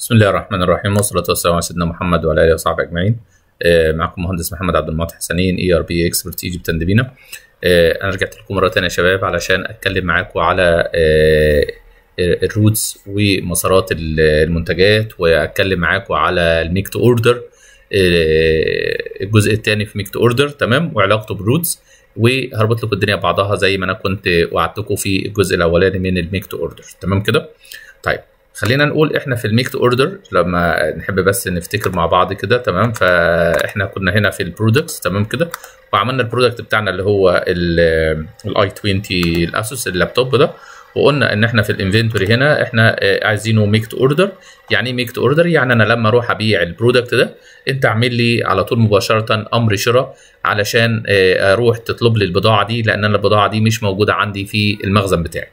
بسم الله الرحمن الرحيم والصلاة والسلام على سيدنا محمد وعلى آله وصحبه أجمعين آه، معكم مهندس محمد عبد المعطي حسنين اي ار بي اكسبرت ايجيبت اند بينا انا رجعت لكم مره ثانيه يا شباب علشان اتكلم معاكم على آه، الروتس ومسارات المنتجات واتكلم معاكم على الميك تو اوردر آه، الجزء الثاني في ميك تو اوردر تمام وعلاقته بالروتس وهربط لكم الدنيا بعضها زي ما انا كنت وعدتكم في الجزء الاولاني من الميك تو اوردر تمام كده طيب خلينا نقول احنا في الميك اوردر لما نحب بس نفتكر مع بعض كده تمام فاحنا كنا هنا في البرودكتس تمام كده وعملنا البرودكت بتاعنا اللي هو الاي 20 الاسوس اللابتوب ده وقلنا ان احنا في الانفنتوري هنا احنا عايزينه ميك اوردر يعني ايه ميك اوردر يعني انا لما اروح ابيع البرودكت ده انت اعمل لي على طول مباشره امر شراء علشان آه، اروح تطلب لي البضاعه دي لان انا البضاعه دي مش موجوده عندي في المخزن بتاعي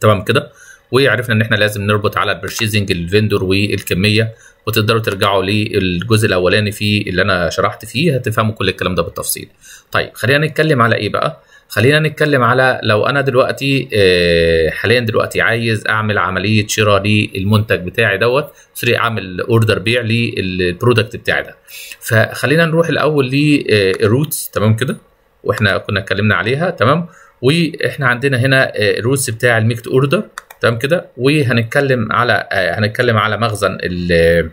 تمام كده وعرفنا ان احنا لازم نربط على البرشيزنج الفندور والكميه وتقدروا ترجعوا للجزء الاولاني في اللي انا شرحت فيه هتفهموا كل الكلام ده بالتفصيل طيب خلينا نتكلم على ايه بقى خلينا نتكلم على لو انا دلوقتي آه، حاليا دلوقتي عايز اعمل عمليه شراء للمنتج بتاعي دوت سوري اعمل اوردر بيع للبرودكت بتاعي ده فخلينا نروح الاول للروتس آه، تمام كده واحنا كنا اتكلمنا عليها تمام واحنا عندنا هنا الروتس آه، بتاع الميكت اوردر تمام كده وهنتكلم على آه، هنتكلم على مخزن ال آه،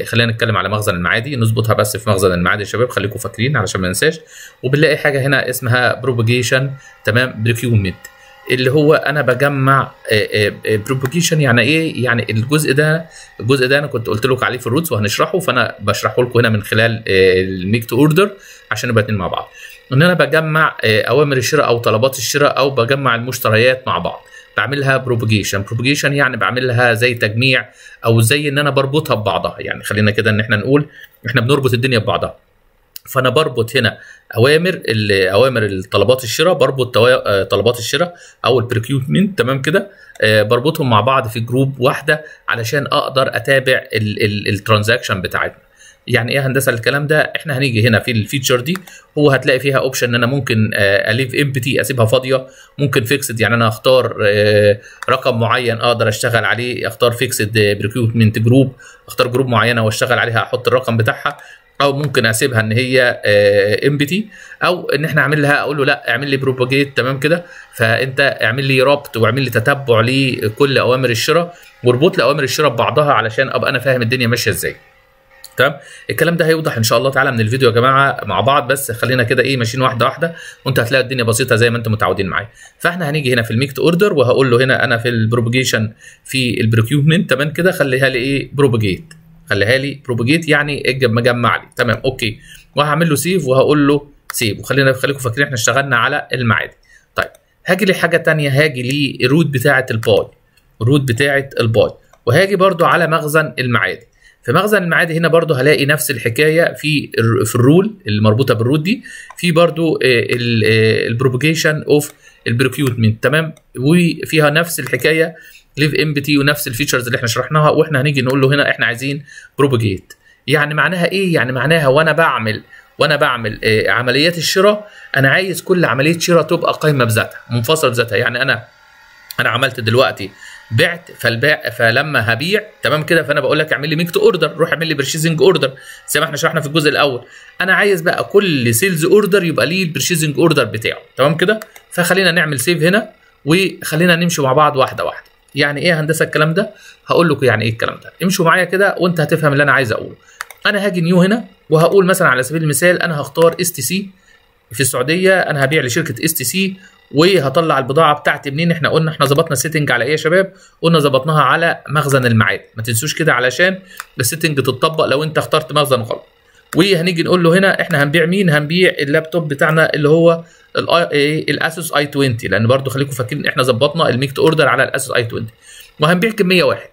آه، خلينا نتكلم على مخزن المعادي نظبطها بس في مخزن المعادي يا شباب خليكم فاكرين علشان ما ننساش وبنلاقي حاجه هنا اسمها بروباجيشن تمام بريكيومنت اللي هو انا بجمع بروبوجيشن يعني ايه يعني الجزء ده الجزء ده انا كنت قلت لكم عليه في الروتس وهنشرحه فانا بشرحه لكم هنا من خلال الميك تو اوردر عشان يبقى اتنين مع بعض ان انا بجمع اوامر الشراء او طلبات الشراء او بجمع المشتريات مع بعض بعملها بروبوجيشن بروبوجيشن يعني بعملها زي تجميع او زي ان انا بربطها ببعضها يعني خلينا كده ان احنا نقول احنا بنربط الدنيا ببعضها فانا بربط هنا اوامر اوامر طلبات الشراء بربط آه، طلبات الشراء او البريكيوتمنت تمام كده آه، بربطهم مع بعض في جروب واحده علشان اقدر اتابع الترانزاكشن بتاعتنا يعني ايه هندسه الكلام ده احنا هنيجي هنا في الفيتشر دي هو هتلاقي فيها اوبشن ان انا ممكن آه، اليف امبتي اسيبها فاضيه ممكن فيكسد يعني انا اختار آه، رقم معين اقدر اشتغل عليه اختار فيكسد ريكروتمنت جروب اختار جروب معينه واشتغل عليها احط الرقم بتاعها او ممكن اسيبها ان هي امبتي آه، او ان احنا اعمل لها اقول له لا اعمل لي بروباجيت تمام كده فانت اعمل لي رابط واعمل لي تتبع لكل اوامر الشراء واربط لي اوامر الشراء ببعضها علشان ابقى انا فاهم الدنيا ماشيه ازاي تمام الكلام ده هيوضح ان شاء الله تعالى من الفيديو يا جماعه مع بعض بس خلينا كده ايه ماشيين واحده واحده وانت هتلاقي الدنيا بسيطه زي ما انتم متعودين معايا فاحنا هنيجي هنا في الميكت اوردر وهقول له هنا انا في البروبوجيشن في البروكيومنت تمام كده خليها لي ايه بروبوجيت خليها لي بروبوجيت يعني اجب مجمع لي تمام اوكي وهعمل له سيف وهقول له سيف وخلينا خليكم فاكرين احنا اشتغلنا على المعادي طيب هاجي لحاجه ثانيه هاجي للروت بتاعه الباي الروت بتاعه الباي وهاجي برده على مخزن المعادي في مخزن المعادي هنا برضو هلاقي نفس الحكايه في في الرول المربوطه بالروت دي في برضو البروبوجيشن اوف البروكيوتمنت تمام وفيها نفس الحكايه ليف ام بي تي ونفس الفيتشرز اللي احنا شرحناها واحنا هنيجي نقول له هنا احنا عايزين بروبوجيت يعني معناها ايه يعني معناها وانا بعمل وانا بعمل آه، عمليات الشراء انا عايز كل عمليه شراء تبقى قايمه بذاتها منفصله بذاتها يعني انا انا عملت دلوقتي بعت فالباع فلما هبيع تمام كده فانا بقول لك اعمل لي ميك تو اوردر روح اعمل لي برشيزنج اوردر زي ما احنا شرحنا في الجزء الاول انا عايز بقى كل سيلز اوردر يبقى ليه البرشيزنج اوردر بتاعه تمام كده فخلينا نعمل سيف هنا وخلينا نمشي مع بعض واحده واحده يعني ايه هندسه الكلام ده هقول لكم يعني ايه الكلام ده امشوا معايا كده وانت هتفهم اللي انا عايز اقوله انا هاجي نيو هنا وهقول مثلا على سبيل المثال انا هختار اس تي سي في السعوديه انا هبيع لشركه اس تي سي وهطلع البضاعه بتاعتي منين احنا قلنا احنا ظبطنا سيتنج على ايه يا شباب قلنا ظبطناها على مخزن الميعاد ما تنسوش كده علشان السيتنج تتطبق لو انت اخترت مخزن غلط وهنيجي نقول له هنا احنا هنبيع مين هنبيع اللابتوب بتاعنا اللي هو الاسوس اي 20 لان برده خليكم فاكرين احنا ظبطنا الميكت اوردر على الاسوس اي 20 وهنبيع كميه واحد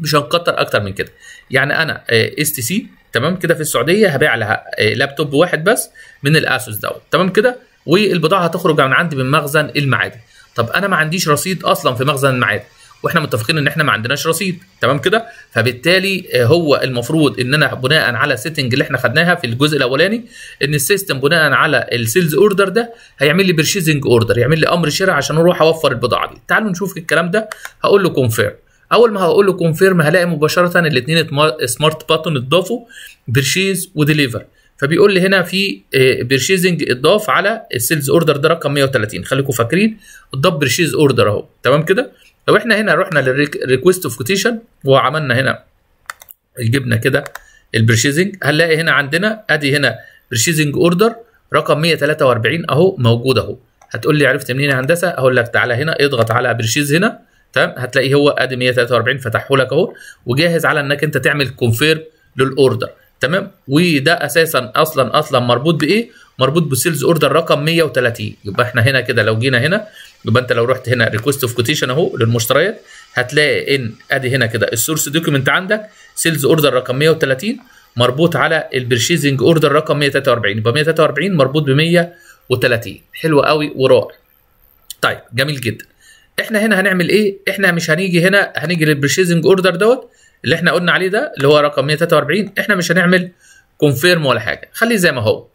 مش هنكتر اكتر من كده يعني انا اس تي سي تمام كده في السعوديه هبيع لها إيه، لابتوب واحد بس من الاسوس دوت تمام كده والبضاعه هتخرج من عندي من مخزن المعادن طب انا ما عنديش رصيد اصلا في مخزن المعادن واحنا متفقين ان احنا ما عندناش رصيد تمام كده فبالتالي آه، هو المفروض ان انا بناء على السيتنج اللي احنا خدناها في الجزء الاولاني ان السيستم بناء على السيلز اوردر ده هيعمل لي بيرشيزنج اوردر يعمل لي امر شراء عشان اروح اوفر البضاعه دي تعالوا نشوف الكلام ده هقول له كونفيرم اول ما هقول له كونفيرم هلاقي مباشره الاثنين سمارت باتون اتضافوا بيرشيز وديليفر فبيقول لي هنا في بيرشيزنج آه، اتضاف على السيلز اوردر ده رقم 130 خليكم فاكرين اتضاف بيرشيز اوردر اهو تمام كده لو احنا هنا رحنا للريكوست اوف كوتيشن وعملنا هنا جبنا كده البرشيزنج هنلاقي هنا عندنا ادي هنا برشيزنج اوردر رقم 143 اهو موجود اهو هتقول لي عرفت منين يا هندسه اقول لك تعالى هنا اضغط على برشيز هنا تمام هتلاقي هو ادي 143 فتحه لك اهو وجاهز على انك انت تعمل كونفيرم للاوردر تمام وده اساسا اصلا اصلا مربوط بايه مربوط بسيلز اوردر رقم 130 يبقى احنا هنا كده لو جينا هنا يبقى انت لو رحت هنا ريكوست اوف كوتيشن اهو للمشتريات هتلاقي ان ادي هنا كده السورس دوكيمنت عندك سيلز اوردر رقم 130 مربوط على البرشيزنج اوردر رقم 143 يبقى 143 مربوط ب 130 حلو قوي ورائع طيب جميل جدا احنا هنا هنعمل ايه احنا مش هنيجي هنا هنيجي للبرشيزنج اوردر دوت اللي احنا قلنا عليه ده اللي هو رقم 143 احنا مش هنعمل كونفيرم ولا حاجه خليه زي ما هو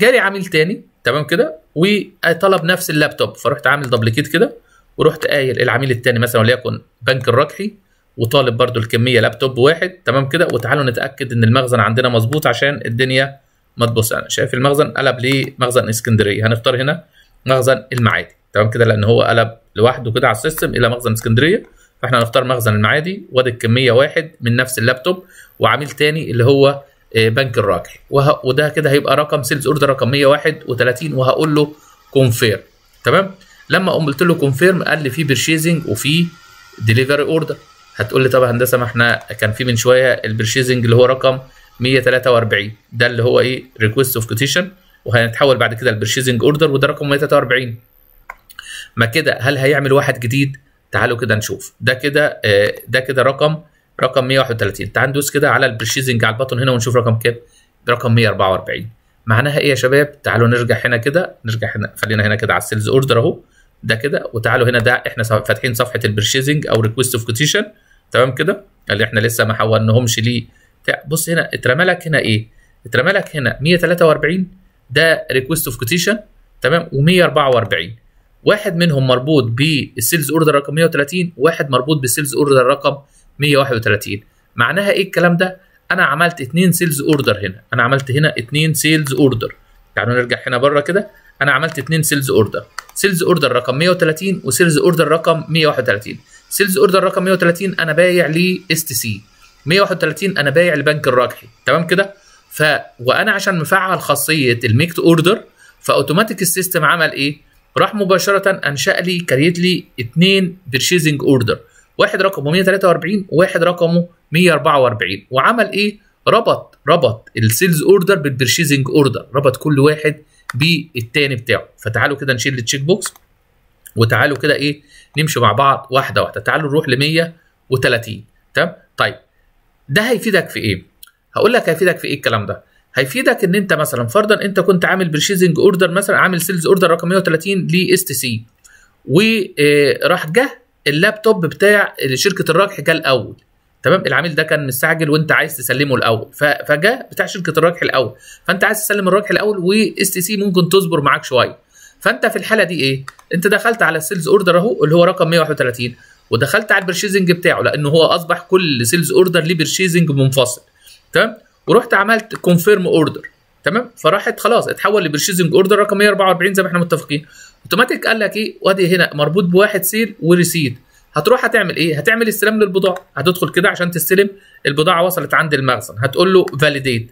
جالي عميل تاني تمام كده وطلب نفس اللابتوب فرحت عامل دبليكيت كده ورحت قايل العميل التاني مثلا وليكن بنك الراجحي وطالب برضو الكميه لابتوب واحد تمام كده وتعالوا نتاكد ان المخزن عندنا مظبوط عشان الدنيا ما تبص انا شايف المخزن قلب لمخزن اسكندريه هنختار هنا مخزن المعادي تمام كده لان هو قلب لوحده كده على السيستم الى مخزن اسكندريه فاحنا هنختار مخزن المعادي وادي الكميه واحد من نفس اللابتوب وعميل تاني اللي هو آه، بنك الراجحي وه... وده كده هيبقى رقم سيلز اوردر رقم 131 وهقول له كونفيرم تمام لما قوم قلت له كونفيرم قال لي في بيرشيزنج وفي ديليفري اوردر هتقول لي طب هندسه ما احنا كان في من شويه البيرشيزنج اللي هو رقم 143 ده اللي هو ايه ريكويست اوف كوتيشن وهنتحول بعد كده البيرشيزنج اوردر وده رقم 143 ما كده هل هيعمل واحد جديد تعالوا كده نشوف ده كده آه، ده كده رقم رقم 131 تعالوا ندوس كده على البرشيزنج على البطن هنا ونشوف رقم كام رقم 144 معناها ايه يا شباب تعالوا نرجع هنا كده نرجع هنا خلينا هنا كده على السيلز اوردر اهو ده كده وتعالوا هنا ده احنا فاتحين صفحه البرشيزنج او ريكويست اوف كوتيشن تمام كده اللي احنا لسه ما حولناهمش ليه بص هنا اترمى لك هنا ايه اترمى لك هنا 143 ده ريكويست اوف كوتيشن تمام و144 واحد منهم مربوط بالسيلز اوردر رقم 130 وواحد مربوط بالسيلز اوردر رقم 131 معناها ايه الكلام ده انا عملت اثنين سيلز اوردر هنا انا عملت هنا اثنين سيلز اوردر تعالوا نرجع هنا بره كده انا عملت اثنين سيلز اوردر سيلز اوردر رقم 130 وسيلز اوردر رقم 131 سيلز اوردر رقم 130 انا بايع ل اس تي سي 131 انا بايع لبنك الراجحي تمام كده ف وانا عشان مفعل خاصيه الميك اوردر فاوتوماتيك السيستم عمل ايه راح مباشره انشا لي كريت لي اثنين بيرشيزنج اوردر واحد رقمه 143 وواحد رقمه 144 وعمل ايه ربط ربط السيلز اوردر بالبرشيزنج اوردر ربط كل واحد بالتاني بتاعه فتعالوا كده نشيل التشيك بوكس وتعالوا كده ايه نمشي مع بعض واحده واحده تعالوا نروح ل 130 تمام طيب ده هيفيدك في ايه هقول لك هيفيدك في ايه الكلام ده هيفيدك ان انت مثلا فرضا انت كنت عامل برشيزنج اوردر مثلا عامل سيلز اوردر رقم 130 لاس تي سي وراح جه اللابتوب بتاع شركه الراجح جه الاول تمام العميل ده كان مستعجل وانت عايز تسلمه الاول فجاء بتاع شركه الراجح الاول فانت عايز تسلم الراجح الاول واس تي سي ممكن تصبر معاك شويه فانت في الحاله دي ايه انت دخلت على السيلز اوردر اهو اللي هو رقم 131 ودخلت على البرشيزنج بتاعه لان هو اصبح كل سيلز اوردر ليه برشيزنج منفصل تمام ورحت عملت كونفيرم اوردر تمام فراحت خلاص اتحول لبرشيزنج اوردر رقم 144 زي ما احنا متفقين اوتوماتيك قال لك ايه وادي هنا مربوط بواحد سيل وريسيد هتروح هتعمل ايه هتعمل استلام للبضاعه هتدخل كده عشان تستلم البضاعه وصلت عند المخزن هتقول له فاليديت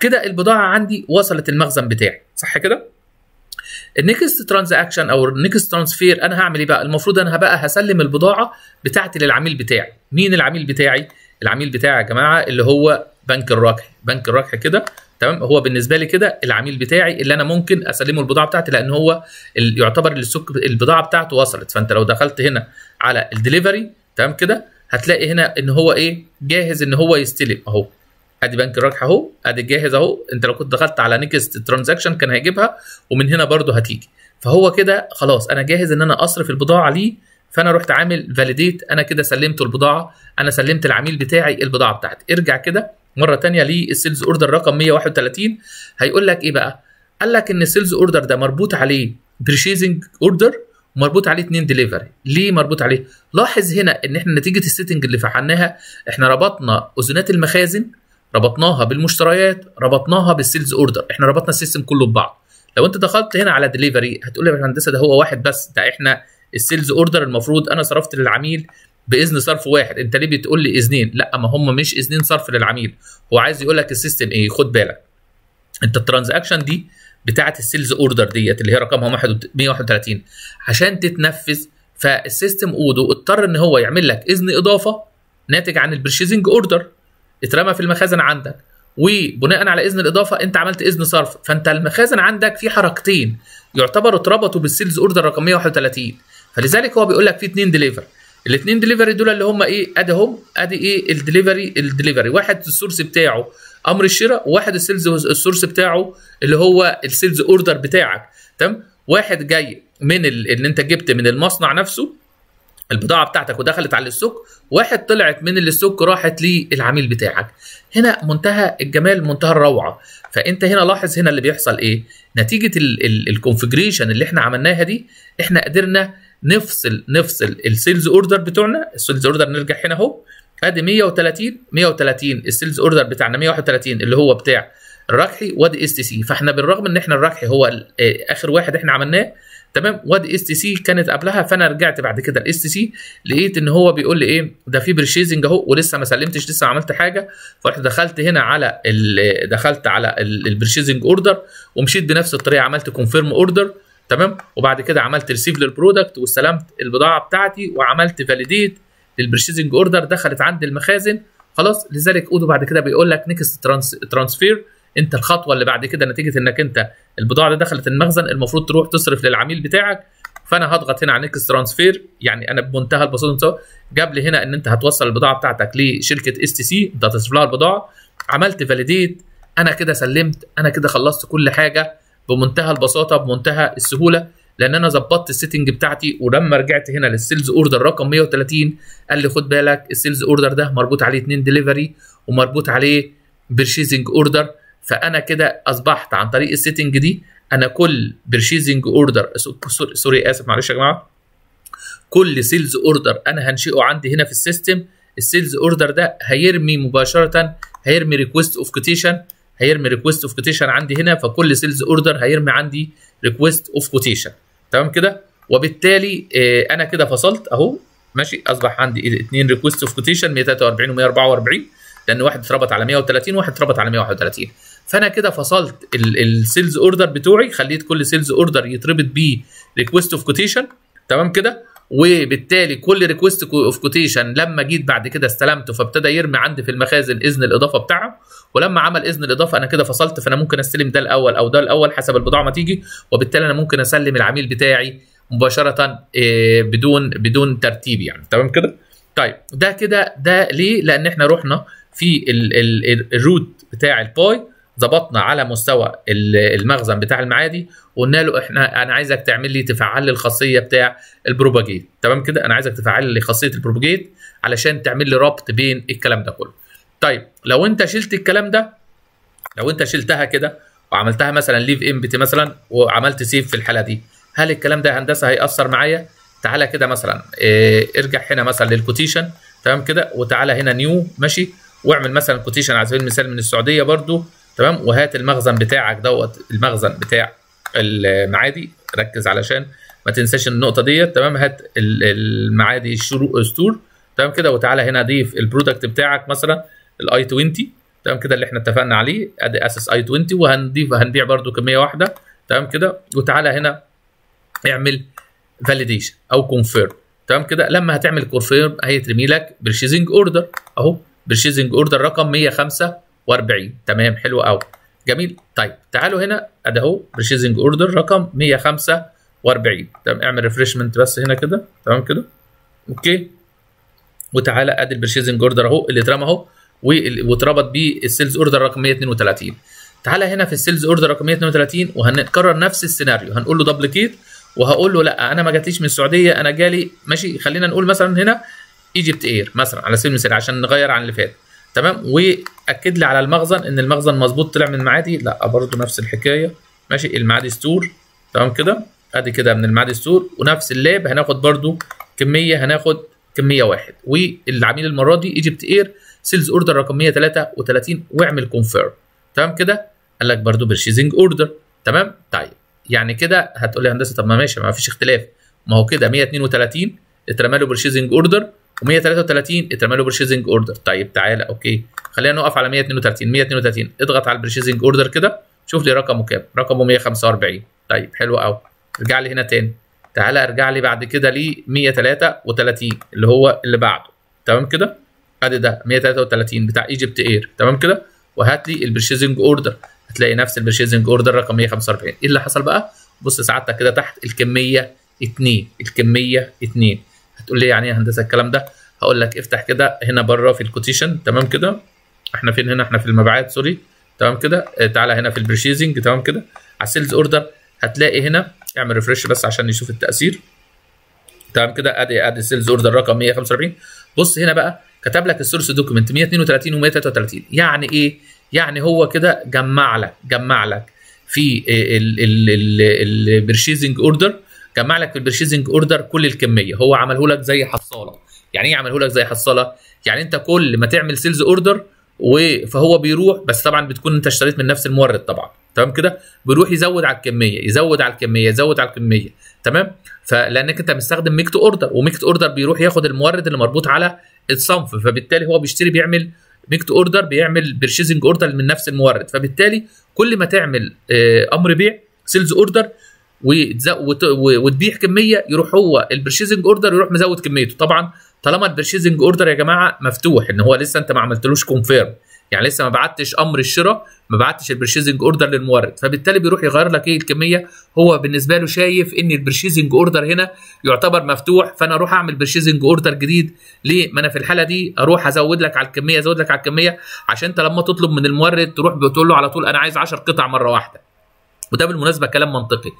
كده البضاعه عندي وصلت المخزن بتاعي صح كده النكست ترانزاكشن او النكست ترانسفير انا هعمل ايه بقى المفروض انا بقى هسلم البضاعه بتاعتي للعميل بتاعي مين العميل بتاعي العميل بتاعي يا جماعه اللي هو بنك الركح بنك الركح كده تمام هو بالنسبه لي كده العميل بتاعي اللي انا ممكن اسلمه البضاعه بتاعتي لان هو يعتبر السوق البضاعه بتاعته وصلت فانت لو دخلت هنا على الدليفري تمام كده هتلاقي هنا ان هو ايه جاهز ان هو يستلم اهو ادي بنك الركح اهو ادي جاهز اهو انت لو كنت دخلت على نيكست ترانزاكشن كان هيجيبها ومن هنا برده هتيجي فهو كده خلاص انا جاهز ان انا اصرف البضاعه ليه فانا رحت عامل فاليديت انا كده سلمت البضاعه انا سلمت العميل بتاعي البضاعه بتاعتي ارجع كده مره تانية للسيلز اوردر رقم 131 هيقول لك ايه بقى قال لك ان السيلز اوردر ده مربوط عليه بريشيزنج اوردر ومربوط عليه اثنين ديليفري ليه مربوط عليه لاحظ هنا ان احنا نتيجه السيتنج اللي فعلناها احنا ربطنا اذونات المخازن ربطناها بالمشتريات ربطناها بالسيلز اوردر احنا ربطنا السيستم كله ببعض لو انت دخلت هنا على ديليفري هتقول لي يا باشمهندس ده هو واحد بس ده احنا السيلز اوردر المفروض انا صرفت للعميل باذن صرف واحد انت ليه بتقول لي اذنين لا ما هم مش اذنين صرف للعميل هو عايز يقول لك السيستم ايه خد بالك انت الترانزاكشن دي بتاعه السيلز اوردر ديت اللي هي رقمها 131 عشان تتنفذ فالسيستم اودو اضطر ان هو يعمل لك اذن اضافه ناتج عن البرشيزنج اوردر اترمى في المخازن عندك وبناء على اذن الاضافه انت عملت اذن صرف فانت المخازن عندك في حركتين يعتبروا اتربطوا بالسيلز اوردر رقم 131 فلذلك هو بيقول لك في اثنين ديليفر الاثنين دليفري دول اللي هم ايه ادي هم ادي ايه الدليفري الدليفري واحد السورس بتاعه امر الشراء وواحد السيلز السورس بتاعه اللي هو السيلز اوردر بتاعك تمام واحد جاي من اللي انت جبت من المصنع نفسه البضاعه بتاعتك ودخلت على السوق واحد طلعت من السوق راحت للعميل بتاعك هنا منتهى الجمال منتهى الروعه فانت هنا لاحظ هنا اللي بيحصل ايه نتيجه الكونفجريشن اللي احنا عملناها دي احنا قدرنا نفصل نفصل السيلز اوردر بتوعنا السيلز اوردر نرجع هنا اهو ادي 130 130 السيلز اوردر بتاعنا 131 اللي هو بتاع الركحي وادي اس تي سي فاحنا بالرغم ان احنا الركحي هو آه، اخر واحد احنا عملناه تمام وادي اس تي سي كانت قبلها فانا رجعت بعد كده الاس تي سي لقيت ان هو بيقول لي ايه ده في برشيزنج اهو ولسه ما سلمتش لسه ما عملت حاجه فرحت دخلت هنا على دخلت على البرشيزنج اوردر ومشيت بنفس الطريقه عملت كونفيرم اوردر تمام وبعد كده عملت ريسيف للبرودكت واستلمت البضاعه بتاعتي وعملت فاليديت للبرشيزنج اوردر دخلت عند المخازن خلاص لذلك اودو بعد كده بيقول لك نيكست ترانسفير انت الخطوه اللي بعد كده نتيجه انك انت البضاعه اللي دخلت المخزن المفروض تروح تصرف للعميل بتاعك فانا هضغط هنا على نيكست ترانسفير يعني انا بمنتهى البساطه جاب لي هنا ان انت هتوصل البضاعه بتاعتك لشركه اس تي سي انت هتصرف لها البضاعه عملت فاليديت انا كده سلمت انا كده خلصت كل حاجه بمنتهى البساطه بمنتهى السهوله لان انا ظبطت السيتنج بتاعتي ولما رجعت هنا للسيلز اوردر رقم 130 قال لي خد بالك السيلز اوردر ده مربوط عليه اثنين ديليفري ومربوط عليه بيرشيزنج اوردر فانا كده اصبحت عن طريق السيتنج دي انا كل بيرشيزنج اوردر سوري اسف معلش يا جماعه كل سيلز اوردر انا هنشئه عندي هنا في السيستم السيلز اوردر ده هيرمي مباشره هيرمي ريكوست اوف كوتيشن هيرمي ريكويست اوف كوتيشن عندي هنا فكل سيلز اوردر هيرمي عندي ريكويست اوف كوتيشن تمام كده وبالتالي آه، انا كده فصلت اهو ماشي اصبح عندي اثنين ريكويست اوف كوتيشن 143 و 144 لان واحد اتربط على 130 وواحد اتربط على 131 فانا كده فصلت السيلز اوردر بتوعي خليت كل سيلز اوردر يتربط بيه ريكويست اوف كوتيشن تمام كده وبالتالي كل ريكوست اوف كوتيشن لما جيت بعد كده استلمته فابتدى يرمي عندي في المخازن اذن الاضافه بتاعه ولما عمل اذن الاضافه انا كده فصلت فانا ممكن استلم ده الاول او ده الاول حسب البضاعه ما تيجي وبالتالي انا ممكن اسلم العميل بتاعي مباشره آه، بدون بدون ترتيب يعني تمام كده طيب ده كده ده ليه لان احنا رحنا في الروت بتاع الباي ظبطنا على مستوى المخزن بتاع المعادي وقلنا له احنا انا عايزك تعمل لي تفعل لي الخاصيه بتاع البروباجيت تمام كده انا عايزك تفعل لي خاصيه البروباجيت علشان تعمل لي ربط بين الكلام ده كله طيب لو انت شلت الكلام ده لو انت شلتها كده وعملتها مثلا ليف امبتي مثلا وعملت سيف في الحاله دي هل الكلام ده هندسه هياثر معايا تعالى كده مثلا اه ارجع هنا مثلا للكوتيشن تمام كده وتعالى هنا نيو ماشي واعمل مثلا كوتيشن على سبيل المثال من السعوديه برضو تمام وهات المخزن بتاعك دوت المخزن بتاع المعادي ركز علشان ما تنساش النقطه ديت تمام هات المعادي ستور تمام كده وتعالى هنا ضيف البرودكت بتاعك مثلا الاي 20 تمام كده اللي احنا اتفقنا عليه ادي اسس اي 20 وهنضيف هنبيع برده كميه واحده تمام كده وتعالى هنا اعمل فاليديشن او كونفيرم تمام كده لما هتعمل كونفيرم هيترمي لك برشيزنج اوردر اهو برشيزنج اوردر رقم 105 واربعين تمام حلو قوي جميل طيب تعالوا هنا ادي اهو بريشيزنج اوردر رقم 145 تمام اعمل ريفرشمنت بس هنا كده تمام كده اوكي وتعالى ادي البرشيزنج اوردر اهو اللي اترمى اهو واتربط بيه السيلز اوردر رقم 132 تعالى هنا في السيلز اوردر رقم 132 وهنكرر نفس السيناريو هنقول له دبليكيت وهقول له لا انا ما جاتليش من السعوديه انا جالي ماشي خلينا نقول مثلا هنا ايجيبت اير مثلا على سبيل المثال عشان نغير عن اللي فات تمام واكد لي على المخزن ان المخزن مظبوط طلع من المعادي لا برضه نفس الحكايه ماشي المعادي ستور تمام كده ادي كده من المعادي ستور ونفس اللاب هناخد برضه كميه هناخد كميه واحد والعميل المره دي ايجيبت اير سيلز اوردر رقم 133 واعمل كونفيرم تمام كده قال لك برضه بيرشيزنج اوردر تمام طيب يعني كده هتقول لي هندسه طب ما ماشي ما فيش اختلاف ما هو كده 132 اترمى له بيرشيزنج اوردر و133 اترمى له برشيزنج اوردر طيب تعالى اوكي خلينا نقف على 132 132 اضغط على البرشيزنج اوردر كده شوف لي رقمه كام رقمه 145 طيب حلو قوي ارجع لي هنا تاني تعالى ارجع لي بعد كده ل 133 اللي هو اللي بعده تمام كده ادي ده 133 بتاع ايجيبت اير تمام كده وهات لي البرشيزنج اوردر هتلاقي نفس البرشيزنج اوردر رقم 145 ايه اللي حصل بقى بص سعادتك كده تحت الكميه 2 الكميه 2 هتقول لي يعني ايه هندسه الكلام ده هقول لك افتح كده هنا بره في الكوتيشن تمام كده احنا فين هنا احنا في المبيعات سوري تمام كده آه، تعالى هنا في البرشيزنج تمام كده على السيلز اوردر هتلاقي هنا اعمل ريفرش بس عشان نشوف التاثير تمام كده ادي ادي السيلز اوردر رقم 145 بص هنا بقى كتب لك السورس دوكيمنت 132 و 133 يعني ايه يعني هو كده جمع لك جمع لك في البرشيزنج اوردر جمع لك في البرشيزنج اوردر كل الكميه هو عمله لك زي حصاله يعني ايه عمله لك زي حصاله يعني انت كل ما تعمل سيلز اوردر فهو بيروح بس طبعا بتكون انت اشتريت من نفس المورد طبعا تمام كده بيروح يزود على الكميه يزود على الكميه يزود على الكميه تمام فلانك انت مستخدم ميك تو اوردر وميك تو اوردر بيروح ياخد المورد اللي مربوط على الصنف فبالتالي هو بيشتري بيعمل ميك تو اوردر بيعمل بيرشيزنج اوردر من نفس المورد فبالتالي كل ما تعمل آه، امر بيع سيلز اوردر وتبيع كميه يروح هو البرشيزنج اوردر يروح مزود كميته طبعا طالما البرشيزنج اوردر يا جماعه مفتوح ان هو لسه انت ما عملتلوش كونفيرم يعني لسه ما بعتش امر الشراء ما بعتش البرشيزنج اوردر للمورد فبالتالي بيروح يغير لك ايه الكميه هو بالنسبه له شايف ان البرشيزنج اوردر هنا يعتبر مفتوح فانا اروح اعمل برشيزنج اوردر جديد ليه ما انا في الحاله دي اروح ازود لك على الكميه ازود لك على الكميه عشان انت لما تطلب من المورد تروح بتقول له على طول انا عايز 10 قطع مره واحده وده بالمناسبه كلام منطقي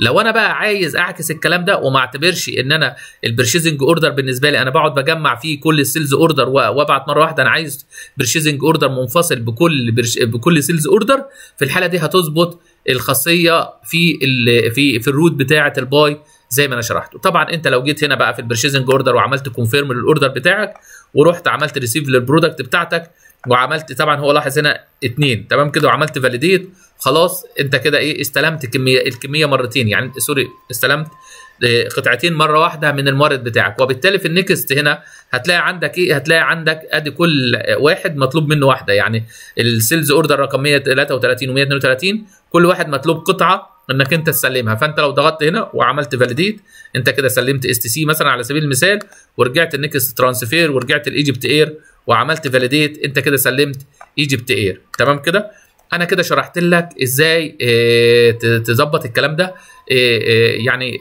لو انا بقى عايز اعكس الكلام ده وما اعتبرش ان انا البرشيزنج اوردر بالنسبه لي انا بقعد بجمع فيه كل السيلز اوردر وابعت مره واحده انا عايز برشيزنج اوردر منفصل بكل برش بكل سيلز اوردر في الحاله دي هتظبط الخاصيه في ال في في الروت بتاعه الباي زي ما انا شرحته طبعا انت لو جيت هنا بقى في البرشيزنج اوردر وعملت كونفيرم للاوردر بتاعك ورحت عملت ريسيف للبرودكت بتاعتك وعملت طبعا هو لاحظ هنا اثنين تمام كده وعملت فاليديت خلاص انت كده ايه استلمت كميه الكميه مرتين يعني سوري استلمت آه، قطعتين مره واحده من المورد بتاعك وبالتالي في النكست هنا هتلاقي عندك ايه هتلاقي عندك ادي كل واحد مطلوب منه واحده يعني السيلز اوردر رقم 133 و132 كل واحد مطلوب قطعه انك انت تسلمها فانت لو ضغطت هنا وعملت فاليديت انت كده سلمت اس تي سي مثلا على سبيل المثال ورجعت النكست ترانسفير ورجعت الايجيبت اير وعملت فاليديت انت كده سلمت ايجيبت اير تمام كده انا كده شرحت لك ازاي آه، تظبط الكلام ده آه، آه، يعني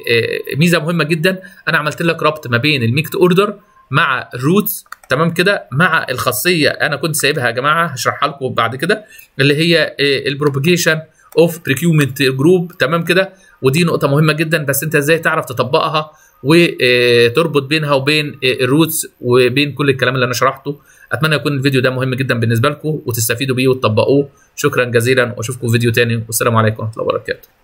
ميزه مهمه جدا انا عملت لك ربط ما بين الميكت اوردر مع الروتس تمام كده مع الخاصيه انا كنت سايبها يا جماعه هشرحها لكم بعد كده اللي هي البروبجيشن اوف بريكيومنت جروب تمام كده ودي نقطه مهمه جدا بس انت ازاي تعرف تطبقها وتربط بينها وبين الروتس وبين كل الكلام اللي انا شرحته اتمنى يكون الفيديو ده مهم جدا بالنسبه لكم وتستفيدوا بيه وتطبقوه شكرا جزيلا واشوفكم في فيديو تاني والسلام عليكم ورحمه الله وبركاته